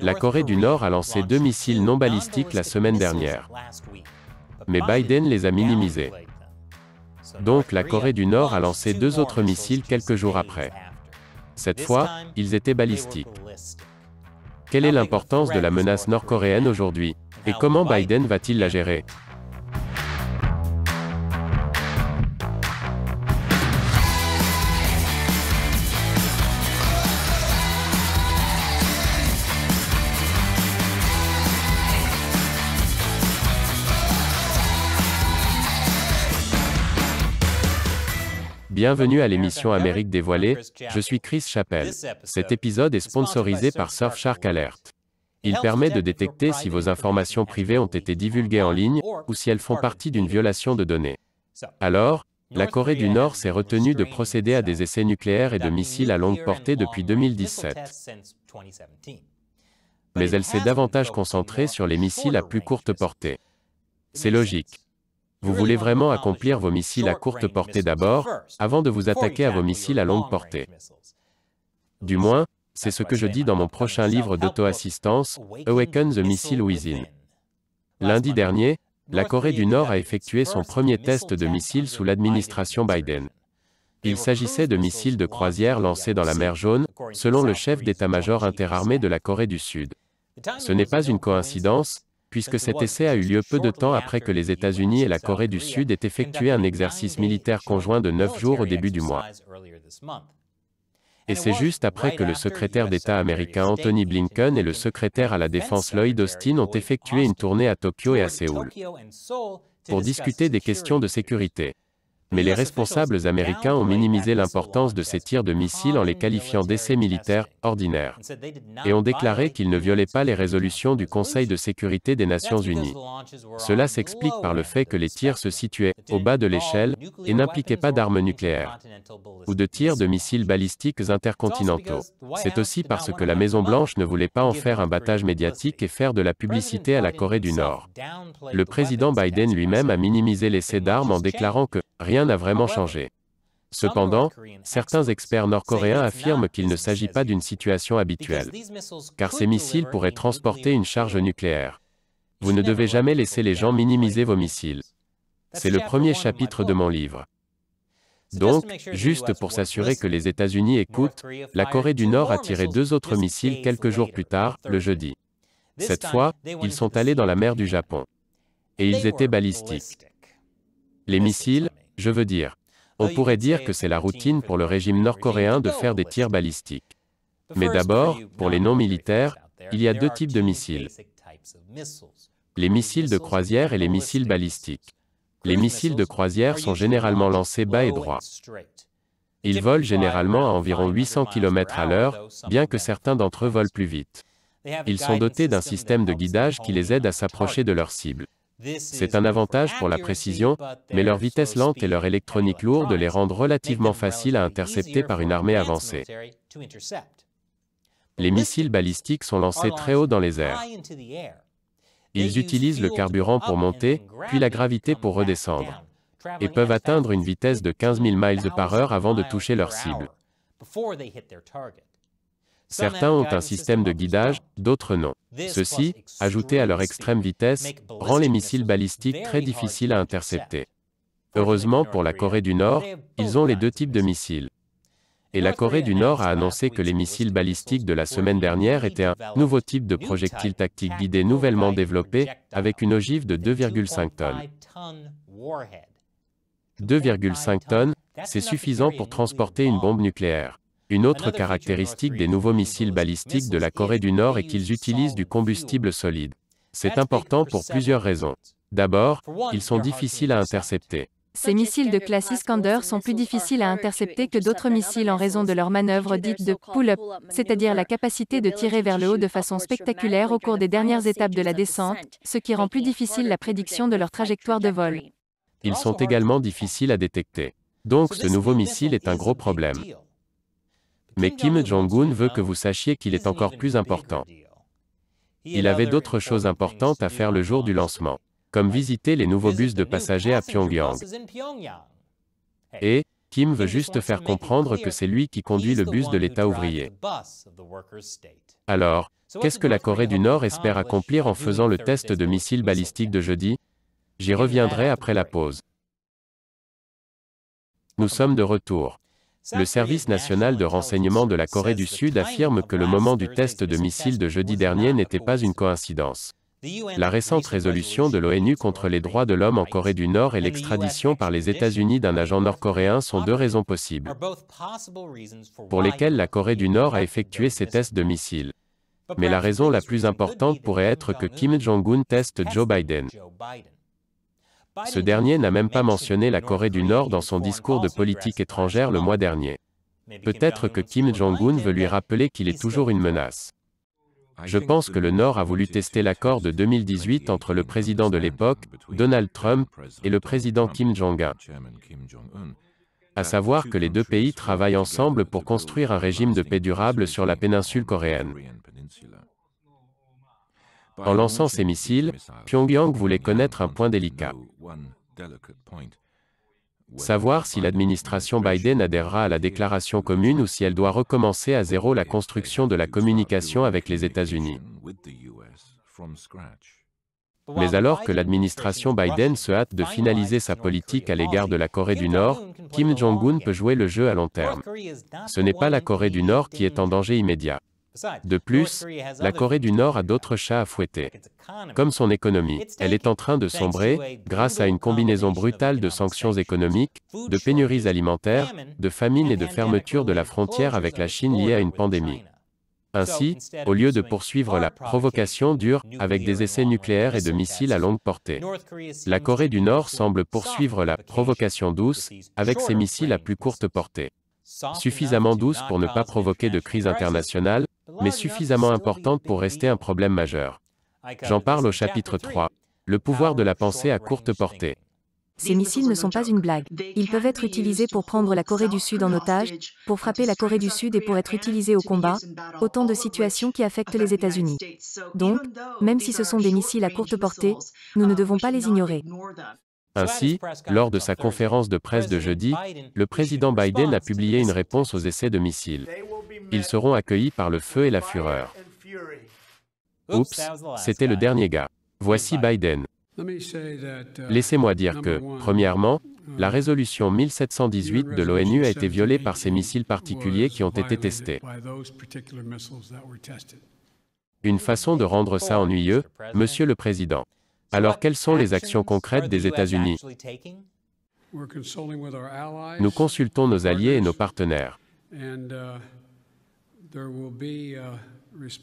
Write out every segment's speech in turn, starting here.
La Corée du Nord a lancé deux missiles non balistiques la semaine dernière. Mais Biden les a minimisés. Donc la Corée du Nord a lancé deux autres missiles quelques jours après. Cette fois, ils étaient balistiques. Quelle est l'importance de la menace nord-coréenne aujourd'hui Et comment Biden va-t-il la gérer Bienvenue à l'émission Amérique dévoilée, je suis Chris Chappelle. Cet épisode est sponsorisé par Surfshark Alert. Il permet de détecter si vos informations privées ont été divulguées en ligne, ou si elles font partie d'une violation de données. Alors, la Corée du Nord s'est retenue de procéder à des essais nucléaires et de missiles à longue portée depuis 2017. Mais elle s'est davantage concentrée sur les missiles à plus courte portée. C'est logique. Vous voulez vraiment accomplir vos missiles à courte portée d'abord, avant de vous attaquer à vos missiles à longue portée. Du moins, c'est ce que je dis dans mon prochain livre d'auto-assistance, Awaken the Missile Within. Lundi dernier, la Corée du Nord a effectué son premier test de missiles sous l'administration Biden. Il s'agissait de missiles de croisière lancés dans la mer Jaune, selon le chef d'état-major interarmé de la Corée du Sud. Ce n'est pas une coïncidence, puisque cet essai a eu lieu peu de temps après que les États-Unis et la Corée du Sud aient effectué un exercice militaire conjoint de neuf jours au début du mois. Et c'est juste après que le secrétaire d'État américain Anthony Blinken et le secrétaire à la Défense Lloyd Austin ont effectué une tournée à Tokyo et à Séoul pour discuter des questions de sécurité mais les responsables américains ont minimisé l'importance de ces tirs de missiles en les qualifiant d'essais militaires ordinaires, et ont déclaré qu'ils ne violaient pas les résolutions du Conseil de sécurité des Nations Unies. Cela s'explique par le fait que les tirs se situaient au bas de l'échelle et n'impliquaient pas d'armes nucléaires ou de tirs de missiles balistiques intercontinentaux. C'est aussi parce que la Maison-Blanche ne voulait pas en faire un battage médiatique et faire de la publicité à la Corée du Nord. Le président Biden lui-même a minimisé l'essai d'armes en déclarant que rien a vraiment changé. Cependant, certains experts nord-coréens affirment qu'il ne s'agit pas d'une situation habituelle, car ces missiles pourraient transporter une charge nucléaire. Vous ne devez jamais laisser les gens minimiser vos missiles. C'est le premier chapitre de mon livre. Donc, juste pour s'assurer que les États-Unis écoutent, la Corée du Nord a tiré deux autres missiles quelques jours plus tard, le jeudi. Cette fois, ils sont allés dans la mer du Japon. Et ils étaient balistiques. Les missiles, je veux dire, on oh, pourrait dire que c'est la routine pour le régime nord-coréen de faire des tirs balistiques. Mais d'abord, pour les non-militaires, il y a deux types de missiles. Les missiles de croisière et les missiles balistiques. Les missiles de croisière sont généralement lancés bas et droit. Ils volent généralement à environ 800 km à l'heure, bien que certains d'entre eux volent plus vite. Ils sont dotés d'un système de guidage qui les aide à s'approcher de leur cible. C'est un avantage pour la précision, mais leur vitesse lente et leur électronique lourde les rendent relativement faciles à intercepter par une armée avancée. Les missiles balistiques sont lancés très haut dans les airs. Ils utilisent le carburant pour monter, puis la gravité pour redescendre, et peuvent atteindre une vitesse de 15 000 miles par heure avant de toucher leur cible. Certains ont un système de guidage, d'autres non. Ceci, ajouté à leur extrême vitesse, rend les missiles balistiques très difficiles à intercepter. Heureusement pour la Corée du Nord, ils ont les deux types de missiles. Et la Corée du Nord a annoncé que les missiles balistiques de la semaine dernière étaient un nouveau type de projectile tactique guidé nouvellement développé, avec une ogive de 2,5 tonnes. 2,5 tonnes, c'est suffisant pour transporter une bombe nucléaire. Une autre caractéristique des nouveaux missiles balistiques de la Corée du Nord est qu'ils utilisent du combustible solide. C'est important pour plusieurs raisons. D'abord, ils sont difficiles à intercepter. Ces missiles de classe Iskander sont plus difficiles à intercepter que d'autres missiles en raison de leur manœuvre dite de pull-up, c'est-à-dire la capacité de tirer vers le haut de façon spectaculaire au cours des dernières étapes de la descente, ce qui rend plus difficile la prédiction de leur trajectoire de vol. Ils sont également difficiles à détecter. Donc ce nouveau missile est un gros problème. Mais Kim Jong-un veut que vous sachiez qu'il est encore plus important. Il avait d'autres choses importantes à faire le jour du lancement, comme visiter les nouveaux bus de passagers à Pyongyang. Et, Kim veut juste faire comprendre que c'est lui qui conduit le bus de l'État ouvrier. Alors, qu'est-ce que la Corée du Nord espère accomplir en faisant le test de missiles balistiques de jeudi J'y reviendrai après la pause. Nous sommes de retour. Le service national de renseignement de la Corée du Sud affirme que le moment du test de missile de jeudi dernier n'était pas une coïncidence. La récente résolution de l'ONU contre les droits de l'homme en Corée du Nord et l'extradition par les États-Unis d'un agent nord-coréen sont deux raisons possibles pour lesquelles la Corée du Nord a effectué ces tests de missiles. Mais la raison la plus importante pourrait être que Kim Jong-un teste Joe Biden. Ce dernier n'a même pas mentionné la Corée du Nord dans son discours de politique étrangère le mois dernier. Peut-être que Kim Jong-un veut lui rappeler qu'il est toujours une menace. Je pense que le Nord a voulu tester l'accord de 2018 entre le président de l'époque, Donald Trump, et le président Kim Jong-un. À savoir que les deux pays travaillent ensemble pour construire un régime de paix durable sur la péninsule coréenne. En lançant ses missiles, Pyongyang voulait connaître un point délicat. Savoir si l'administration Biden adhérera à la déclaration commune ou si elle doit recommencer à zéro la construction de la communication avec les États-Unis. Mais alors que l'administration Biden se hâte de finaliser sa politique à l'égard de la Corée du Nord, Kim Jong-un peut jouer le jeu à long terme. Ce n'est pas la Corée du Nord qui est en danger immédiat. De plus, la Corée du Nord a d'autres chats à fouetter. Comme son économie, elle est en train de sombrer grâce à une combinaison brutale de sanctions économiques, de pénuries alimentaires, de famines et de fermeture de la frontière avec la Chine liée à une pandémie. Ainsi, au lieu de poursuivre la provocation dure avec des essais nucléaires et de missiles à longue portée, la Corée du Nord semble poursuivre la provocation douce avec ses missiles à plus courte portée suffisamment douce pour ne pas provoquer de crise internationale, mais suffisamment importante pour rester un problème majeur. J'en parle au chapitre 3. Le pouvoir de la pensée à courte portée. Ces missiles ne sont pas une blague. Ils peuvent être utilisés pour prendre la Corée du Sud en otage, pour frapper la Corée du Sud et pour être utilisés au combat, autant de situations qui affectent les États-Unis. Donc, même si ce sont des missiles à courte portée, nous ne um, devons pas les ignorer. Ainsi, lors de sa conférence de presse de jeudi, le président Biden a publié une réponse aux essais de missiles. Ils seront accueillis par le feu et la fureur. Oups, c'était le dernier gars. Voici Biden. Laissez-moi dire que, premièrement, la résolution 1718 de l'ONU a été violée par ces missiles particuliers qui ont été testés. Une façon de rendre ça ennuyeux, Monsieur le Président. Alors quelles sont les actions concrètes des États-Unis Nous consultons nos alliés et nos partenaires. Uh, uh,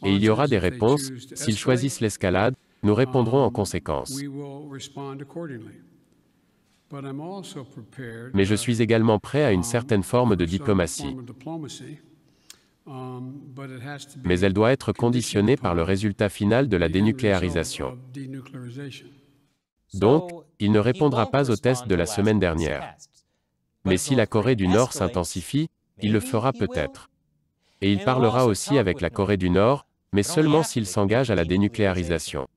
et il y aura des réponses. S'ils choisissent l'escalade, nous répondrons en um, conséquence. Mais je suis uh, également prêt à une um, certaine forme de diplomatie. Um, mais elle doit être conditionnée par le résultat final de la dénucléarisation. Donc, il ne répondra pas au test de la semaine dernière. Mais si la Corée du Nord s'intensifie, il le fera peut-être. Et il parlera aussi avec la Corée du Nord, mais seulement s'il s'engage à la dénucléarisation.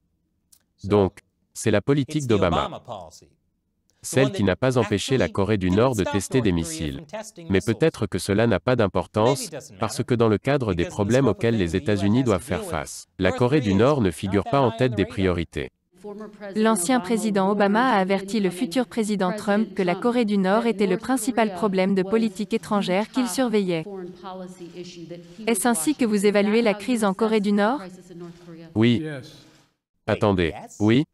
Donc, c'est la politique d'Obama celle qui n'a pas empêché la Corée du Nord de tester des missiles. Mais peut-être que cela n'a pas d'importance, parce que dans le cadre des problèmes auxquels les États-Unis doivent faire face, la Corée du Nord ne figure pas en tête des priorités. L'ancien président Obama a averti le futur président Trump que la Corée du Nord était le principal problème de politique étrangère qu'il surveillait. Est-ce ainsi que vous évaluez la crise en Corée du Nord Oui. Attendez. Oui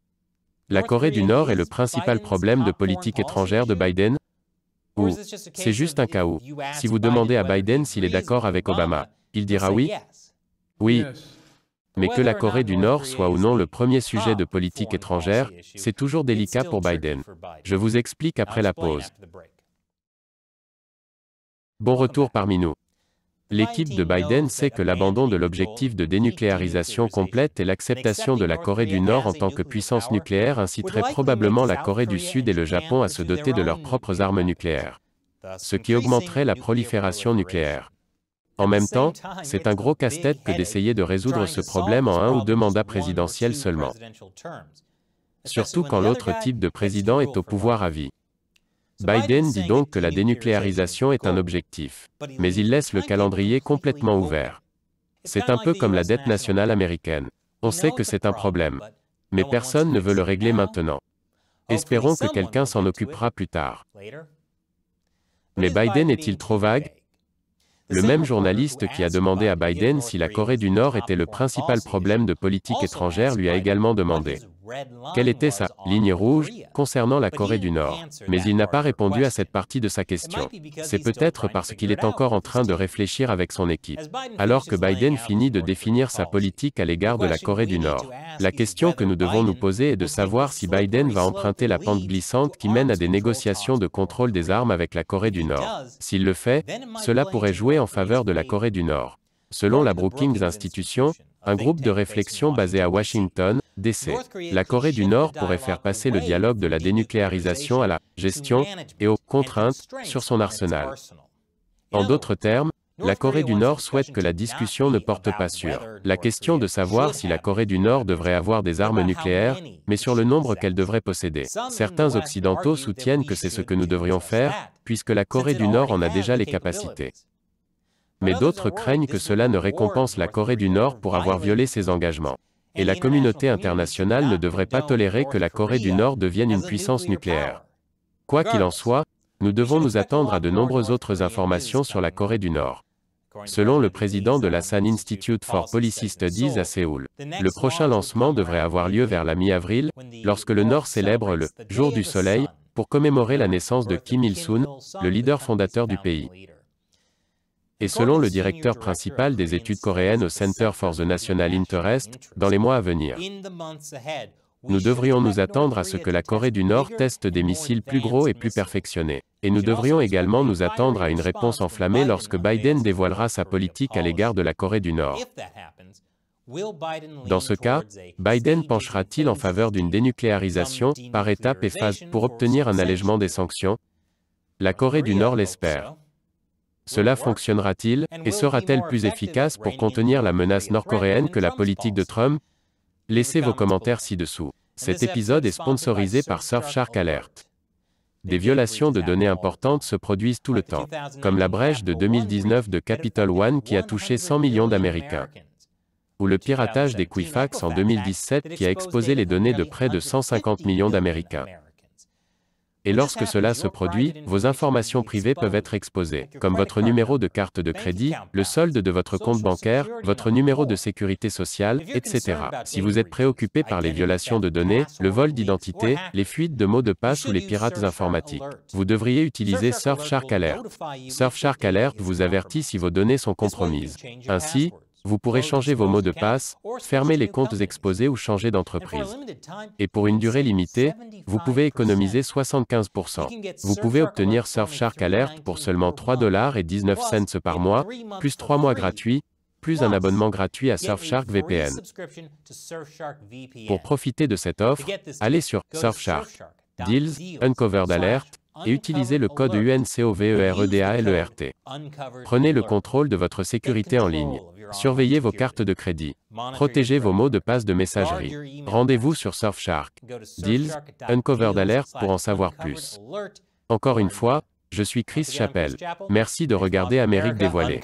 la Corée du Nord est le principal problème de politique étrangère de Biden, ou c'est juste un chaos. Si vous demandez à Biden s'il est d'accord avec Obama, il dira oui. Oui. Mais que la Corée du Nord soit ou non le premier sujet de politique étrangère, c'est toujours délicat pour Biden. Je vous explique après la pause. Bon retour parmi nous. L'équipe de Biden sait que l'abandon de l'objectif de dénucléarisation complète et l'acceptation de la Corée du Nord en tant que puissance nucléaire inciterait probablement la Corée du Sud et le Japon à se doter de leurs propres armes nucléaires, ce qui augmenterait la prolifération nucléaire. En même temps, c'est un gros casse-tête que d'essayer de résoudre ce problème en un ou deux mandats présidentiels seulement, surtout quand l'autre type de président est au pouvoir à vie. Biden dit donc que la dénucléarisation est un objectif, mais il laisse le calendrier complètement ouvert. C'est un peu comme la dette nationale américaine. On sait que c'est un problème, mais personne ne veut le régler maintenant. Espérons que quelqu'un s'en occupera plus tard. Mais Biden est-il trop vague Le même journaliste qui a demandé à Biden si la Corée du Nord était le principal problème de politique étrangère lui a également demandé quelle était sa ligne rouge concernant la Corée du Nord Mais il n'a pas répondu à cette partie de sa question. C'est peut-être parce qu'il est encore en train de réfléchir avec son équipe. Alors que Biden finit de définir sa politique à l'égard de la Corée du Nord, la question que nous devons nous poser est de savoir si Biden va emprunter la pente glissante qui mène à des négociations de contrôle des armes avec la Corée du Nord. S'il le fait, cela pourrait jouer en faveur de la Corée du Nord. Selon la Brookings Institution, un groupe de réflexion basé à Washington, décès. La Corée du Nord pourrait faire passer le dialogue de la dénucléarisation à la gestion et aux contraintes sur son arsenal. En d'autres termes, la Corée du Nord souhaite que la discussion ne porte pas sur la question de savoir si la Corée du Nord devrait avoir des armes nucléaires, mais sur le nombre qu'elle devrait posséder. Certains Occidentaux soutiennent que c'est ce que nous devrions faire, puisque la Corée du Nord en a déjà les capacités. Mais d'autres craignent que cela ne récompense la Corée du Nord pour avoir violé ses engagements et la communauté internationale ne devrait pas tolérer que la Corée du Nord devienne une puissance nucléaire. Quoi qu'il en soit, nous devons nous attendre à de nombreuses autres informations sur la Corée du Nord. Selon le président de l'Assan Institute for Policy Studies à Séoul, le prochain lancement devrait avoir lieu vers la mi-avril, lorsque le Nord célèbre le jour du soleil, pour commémorer la naissance de Kim Il-sung, le leader fondateur du pays. Et selon le directeur principal des études coréennes au Center for the National Interest, dans les mois à venir, nous devrions nous attendre à ce que la Corée du Nord teste des missiles plus gros et plus perfectionnés. Et nous devrions également nous attendre à une réponse enflammée lorsque Biden dévoilera sa politique à l'égard de la Corée du Nord. Dans ce cas, Biden penchera-t-il en faveur d'une dénucléarisation, par étapes et phases, pour obtenir un allègement des sanctions La Corée du Nord l'espère. Cela fonctionnera-t-il, et sera-t-elle plus efficace pour contenir la menace nord-coréenne que la politique de Trump Laissez vos commentaires ci-dessous. Cet épisode est sponsorisé par Surfshark Alert. Des violations de données importantes se produisent tout le temps, comme la brèche de 2019 de Capital One qui a touché 100 millions d'Américains, ou le piratage des Equifax en 2017 qui a exposé les données de près de 150 millions d'Américains et lorsque cela se produit, vos informations privées peuvent être exposées, comme votre numéro de carte de crédit, le solde de votre compte bancaire, votre numéro de sécurité sociale, etc. Si vous êtes préoccupé par les violations de données, le vol d'identité, les fuites de mots de passe ou les pirates informatiques, vous devriez utiliser Surfshark Alert. Surfshark Alert vous avertit si vos données sont compromises. Ainsi, vous pourrez changer vos mots de passe, fermer les comptes exposés ou changer d'entreprise. Et pour une durée limitée, vous pouvez économiser 75%. Vous pouvez obtenir Surfshark Alert pour seulement 3 dollars et 19 cents par mois, plus 3 mois gratuits, plus un abonnement gratuit à Surfshark VPN. Pour profiter de cette offre, allez sur Surfshark. Deals, Uncovered Alert, et utilisez le code UNCOVEREDALERT. E e e Prenez le contrôle de votre sécurité en ligne. Surveillez vos cartes de crédit. Protégez vos mots de passe de messagerie. Rendez-vous sur Surfshark. Deals, Uncovered Alert pour en savoir plus. Encore une fois, je suis Chris Chappelle. Merci de regarder Amérique dévoilée.